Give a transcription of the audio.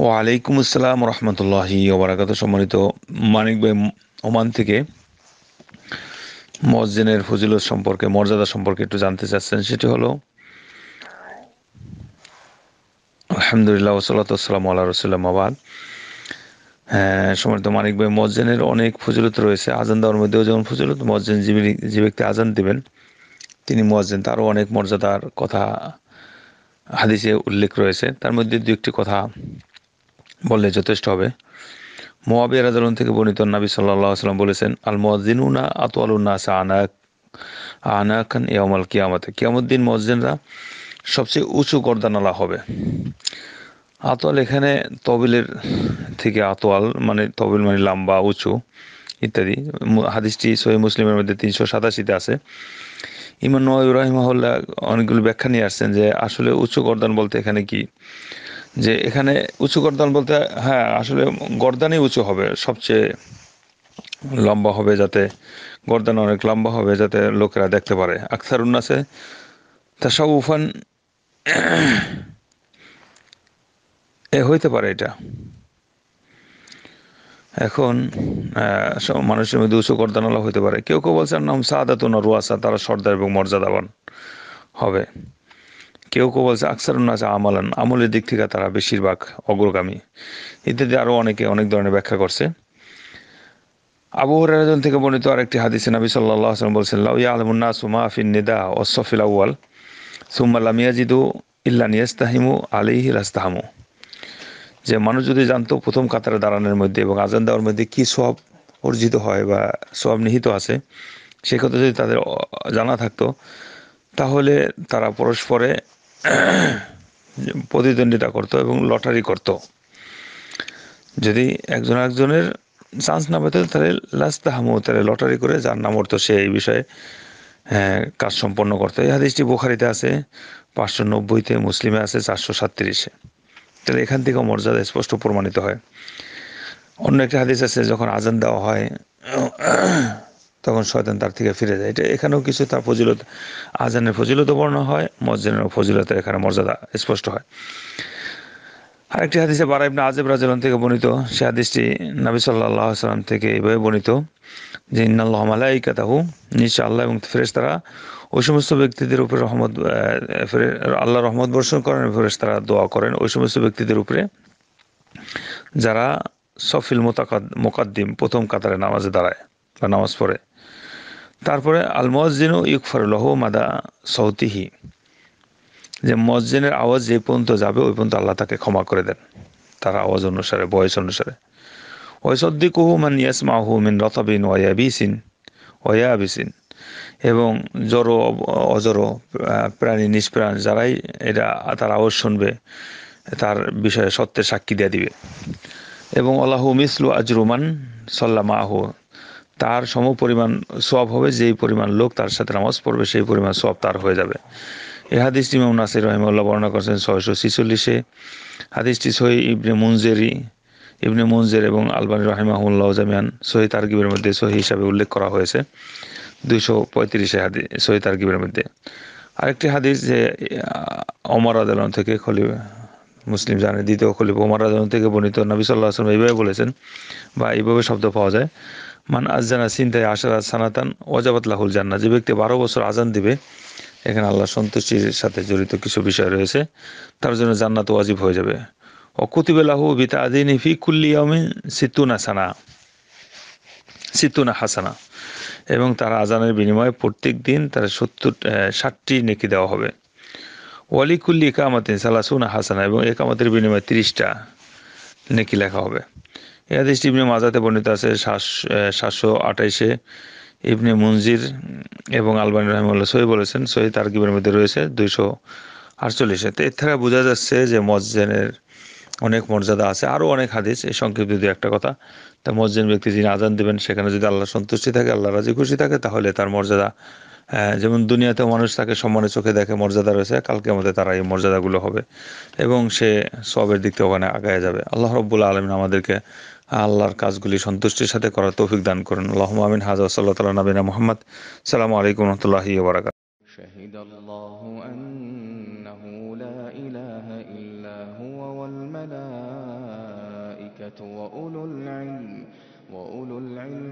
ওয়ালাইকুম আসসালাম রহমতুল্লাহি ওবরাকাত সম্মানিত মানিক ভাই ওমান থেকে মসজিনের ফজিলত সম্পর্কে মর্যাদা সম্পর্কে একটু জানতে চাচ্ছেন সেটি হলো আলহামদুলিল্লাহ ওসলাতাম আল্লাহ রসুল্লাম আবাদ হ্যাঁ সম্মানিত মানিক ভাই মসজিনের অনেক ফজিলত রয়েছে আজান দেওয়ার মধ্যেও যেমন ফজিলত মসজিন যে ব্যক্তি আজান দেবেন তিনি মসজিন তারও অনেক মর্যাদার কথা হাদিসে উল্লেখ রয়েছে তার মধ্যে দু একটি কথা বললে যথেষ্ট হবে মোয়াবিয়া রাজন থেকে বর্ণিত নাবি সাল্লাহ সাল্লাম বলেছেন আল মোয়াজিনুনা আতোয়ালুন্নাস আনাক আনাকান ইয়ামাল কিয়ামতে কিয়ামুদ্দিন মসজিদরা সবচেয়ে উঁচু গর্দানালা হবে আতোয়াল এখানে তবিলের থেকে আতোয়াল মানে তবিল মানে লাম্বা উঁচু ইত্যাদি হাদিসটি সহি মুসলিমের মধ্যে তিনশো সাতাশিতে আছে ইমান নোয়া ইব্রাহিম হল্লা অনেকগুলো ব্যাখ্যা নিয়ে আসছেন যে আসলে উঁচু গর্দান বলতে এখানে কি যে এখানে উঁচু গর্দান বলতে হ্যাঁ আসলে গর্দানই উঁচু হবে সবচেয়ে লম্বা হবে যাতে গর্দান অনেক লম্বা হবে যাতে লোকেরা দেখতে পারে আকসার উন্নাসে তা সব উফান এ হইতে পারে এটা এখন সব মানুষের মধ্যে উঁচু গর্দানওয়ালা হইতে পারে কেউ কেউ বলছেন নাম সাদাতুন রুয়াসা তারা সর্দার এবং মর্যাদাবান হবে কেউ কেউ বলছে আকসার আছে আমালান আমলের দিক থেকে তারা বেশিরভাগ অগ্রগামী ইত্যাদি আরও অনেকে অনেক ধরনের ব্যাখ্যা করছে আবু হরাজন থেকে বর্ণিত আরেকটি হাদিস নবী সাল্লাহ আসলাম বলছেন লাউয়া আলমুন্না সুমা ফিন নিদা সফিল আউ্য়াল সুম্মা লামিয়াজিদু ইল্লা নিয়াস্তাহিমু আলিহি রাস্তাহামু যে মানুষ যদি জানতো প্রথম কাতারে দাঁড়ানোর মধ্যে এবং আজান দেওয়ার মধ্যে কী সব অর্জিত হয় বা সব নিহিত আছে সে কথা যদি তাদের জানা থাকতো তাহলে তারা পরস্পরে প্রতিদ্বন্দ্বিতা করতো এবং লটারি করত যদি একজন একজনের চান্স না পেত তাহলে লাস্ট হামু তাহলে লটারি করে যার নাম উঠতো সে এই বিষয়ে হ্যাঁ, কাজ সম্পন্ন করতো এই হাদিসটি বোখারিতে আছে পাঁচশো নব্বইতে মুসলিমে আছে চারশো সাতত্রিশে তাহলে এখান থেকে মর্যাদা স্পষ্ট প্রমাণিত হয় অন্য একটি হাদিস আছে যখন আজান দেওয়া হয় তখন শয়তান তার থেকে ফিরে যায় এটা এখানেও কিছু তার ফজিলত আজানের ফজিলত বর্ণনা হয় মসজিদের ফজিলতের এখানে মর্যাদা স্পষ্ট হয় আরেকটি হাদিসে বারা ইবনা আজেব রাজন থেকে বর্ণিত সে হাদিসটি নাবি সাল্লাহ সাল্লাম থেকে এইভাবে বর্ণিত যে ইন্নাল্লাহ মালাই তাহু নিশ্চয় আল্লাহ এবং তারা ওই সমস্ত ব্যক্তিদের উপরে রহমত আল্লাহ রহমত বর্ষণ করেন তারা দোয়া করেন ওই সমস্ত ব্যক্তিদের উপরে যারা সফিল মোতাকাদ মোকাদ্দিম প্রথম কাতারে নামাজে দাঁড়ায় বা নামাজ পড়ে তারপরে আল মসজিনও ইকফর লহ মাদা সৌতিহি যে মসজিদের আওয়াজ যে পর্যন্ত যাবে ওই পর্যন্ত আল্লাহ তাকে ক্ষমা করে দেন তার আওয়াজ অনুসারে বয়স অনুসারে কুহু মান মাহু মিন বিসিন ওয়া বিসিন এবং জড়ো অজরো প্রাণী নিষ্প্রাণ যারাই এটা তার আওয়াজ শুনবে তার বিষয়ে সত্যের সাক্ষী দিয়ে দিবে এবং আল্লাহ মিসলু আজরুমান সাল্লামাহু তার সম পরিমাণ সব হবে যেই পরিমাণ লোক তার সাথে নামাজ পড়বে সেই পরিমাণ সব তার হয়ে যাবে এ হাদিসটি ইমাম নাসির রহিমুল্লাহ বর্ণনা করেছেন ছয়শো ছিচল্লিশে হাদিসটি সহি ইবনে মুনজেরি ইবনে মুনজের এবং আলবানি রহিমাহুল্লাহ জামিয়ান সহি তারকিবের মধ্যে সহি হিসাবে উল্লেখ করা হয়েছে দুইশো পঁয়ত্রিশে হাদিস সহি তারকিবের মধ্যে আরেকটি হাদিস যে অমর আদালন থেকে খলি মুসলিম জানে দ্বিতীয় খলিফ অমর আদালন থেকে বর্ণিত নবী সাল্লাহ আসলাম এইভাবে বলেছেন বা এইভাবে শব্দ পাওয়া যায় মান আজানা সিনতাই আসার সানাতান ওয়াজাবাত লাহুল জান্না যে ব্যক্তি বারো বছর আজান দিবে এখানে আল্লাহ সন্তুষ্টির সাথে জড়িত কিছু বিষয় রয়েছে তার জন্য জান্নাত ওয়াজিব হয়ে যাবে অকুতিবে লাহু বিতা আদিন ফি কুল্লি আমিন সিতুনা সানা সিতুনা হাসানা এবং তার আজানের বিনিময়ে প্রত্যেক দিন তার সত্তর ষাটটি নেকি দেওয়া হবে ওয়ালিকুল্লি একামাতিন সালাসুনা হাসানা এবং একামাতের বিনিময়ে তিরিশটা নেকি লেখা হবে এ হাদিসটি ইবনে মাজাতে বর্ণিত আছে সাতশো আঠাইশে ইবনে মুনজির এবং আলবানি রহমুল্লাহ সহি বলেছেন সহি তার কিবের মধ্যে রয়েছে দুইশো আটচল্লিশে তো এর থেকে বোঝা যাচ্ছে যে মসজেনের অনেক মর্যাদা আছে আরও অনেক হাদিস এই সংক্ষিপ্ত দু একটা কথা তা মসজিদ ব্যক্তি যিনি আজান দেবেন সেখানে যদি আল্লাহ সন্তুষ্টি থাকে আল্লাহ রাজি খুশি থাকে তাহলে তার মর্যাদা হ্যাঁ, যেমন দুনিয়াতে মানুষ তাকে সম্মানের চোখে দেখে মর্যাদা রয়েছে কালকে আমাদের তারা এই মর্যাদাগুলো হবে এবং সে সবের দিক থেকে ওখানে আগায় যাবে আল্লাহ রব্বুল্লা আলমিন আমাদেরকে আল্লাহর কাজগুলি সন্তুষ্টির সাথে করার তৌফিক দান করেন আল্লাহ আমিন হাজা সাল্লাহ তালা মোহাম্মদ সালামু আলাইকুম রহমতুল্লাহ বারাকাত شهد الله لا هو العلم وأولو العلم